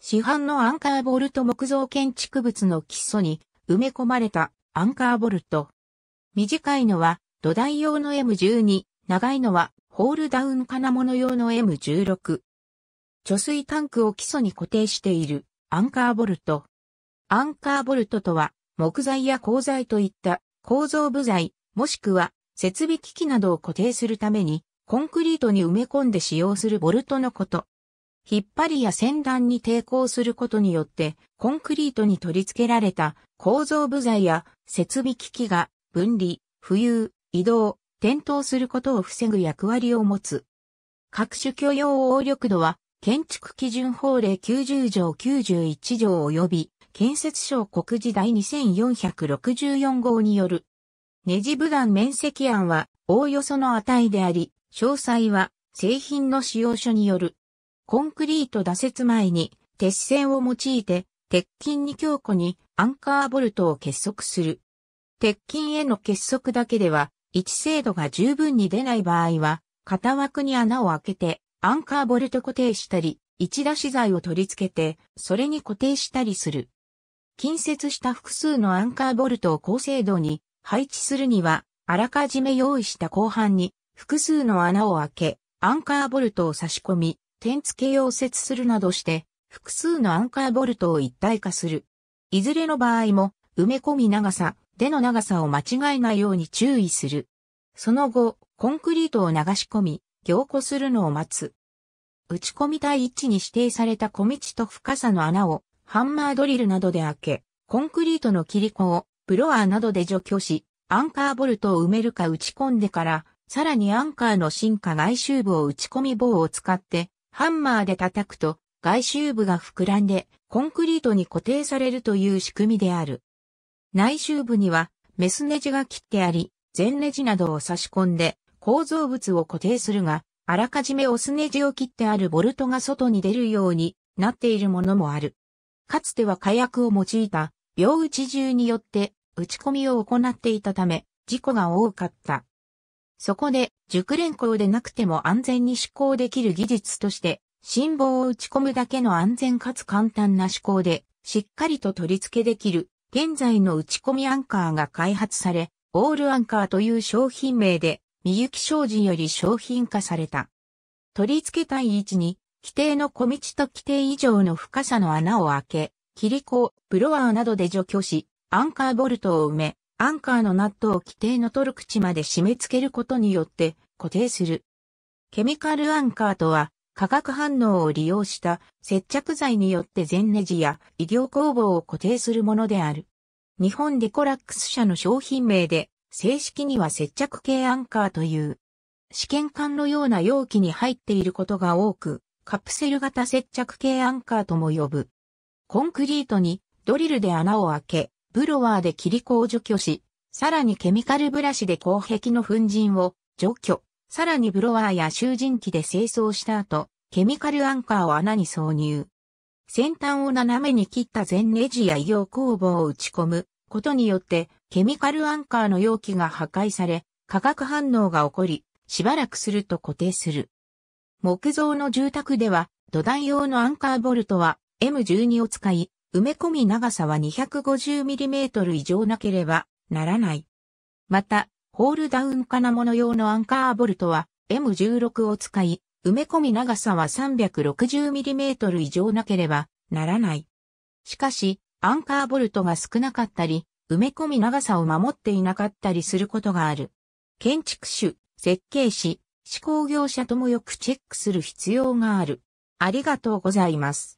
市販のアンカーボルト木造建築物の基礎に埋め込まれたアンカーボルト。短いのは土台用の M12、長いのはホールダウン金物用の M16。貯水タンクを基礎に固定しているアンカーボルト。アンカーボルトとは木材や鋼材といった構造部材、もしくは設備機器などを固定するためにコンクリートに埋め込んで使用するボルトのこと。引っ張りや船団に抵抗することによって、コンクリートに取り付けられた構造部材や設備機器が分離、浮遊、移動、転倒することを防ぐ役割を持つ。各種許容応力度は、建築基準法令90条91条及び、建設省国時第2464号による。ネジ部断面積案は、おおよその値であり、詳細は製品の使用書による。コンクリート打設前に鉄線を用いて鉄筋に強固にアンカーボルトを結束する。鉄筋への結束だけでは位置精度が十分に出ない場合は型枠に穴を開けてアンカーボルト固定したり、一打資材を取り付けて、それに固定したりする。近接した複数のアンカーボルトを高精度に配置するには、あらかじめ用意した後半に複数の穴を開け、アンカーボルトを差し込み、点付けを接するなどして、複数のアンカーボルトを一体化する。いずれの場合も、埋め込み長さ、での長さを間違えないように注意する。その後、コンクリートを流し込み、凝固するのを待つ。打ち込みた位置に指定された小道と深さの穴を、ハンマードリルなどで開け、コンクリートの切り子を、ブロアーなどで除去し、アンカーボルトを埋めるか打ち込んでから、さらにアンカーの進化外周部を打ち込み棒を使って、ハンマーで叩くと外周部が膨らんでコンクリートに固定されるという仕組みである。内周部にはメスネジが切ってあり、全ネジなどを差し込んで構造物を固定するが、あらかじめオスネジを切ってあるボルトが外に出るようになっているものもある。かつては火薬を用いた秒打ち銃によって打ち込みを行っていたため、事故が多かった。そこで、熟練工でなくても安全に試行できる技術として、信号を打ち込むだけの安全かつ簡単な試行で、しっかりと取り付けできる、現在の打ち込みアンカーが開発され、オールアンカーという商品名で、みゆき商事より商品化された。取り付けたい位置に、規定の小道と規定以上の深さの穴を開け、切り子、ブロワーなどで除去し、アンカーボルトを埋め、アンカーのナットを規定のトルク値まで締め付けることによって固定する。ケミカルアンカーとは、化学反応を利用した接着剤によって全ネジや医療工房を固定するものである。日本デコラックス社の商品名で、正式には接着系アンカーという、試験管のような容器に入っていることが多く、カプセル型接着系アンカーとも呼ぶ。コンクリートにドリルで穴を開け、ブロワーで切り口を除去し、さらにケミカルブラシで鋼壁の粉塵を除去、さらにブロワーや囚人機で清掃した後、ケミカルアンカーを穴に挿入。先端を斜めに切った全ネジや異療工房を打ち込むことによって、ケミカルアンカーの容器が破壊され、化学反応が起こり、しばらくすると固定する。木造の住宅では、土台用のアンカーボルトは M12 を使い、埋め込み長さは 250mm 以上なければならない。また、ホールダウン金物用のアンカーボルトは M16 を使い、埋め込み長さは 360mm 以上なければならない。しかし、アンカーボルトが少なかったり、埋め込み長さを守っていなかったりすることがある。建築士、設計士、施工業者ともよくチェックする必要がある。ありがとうございます。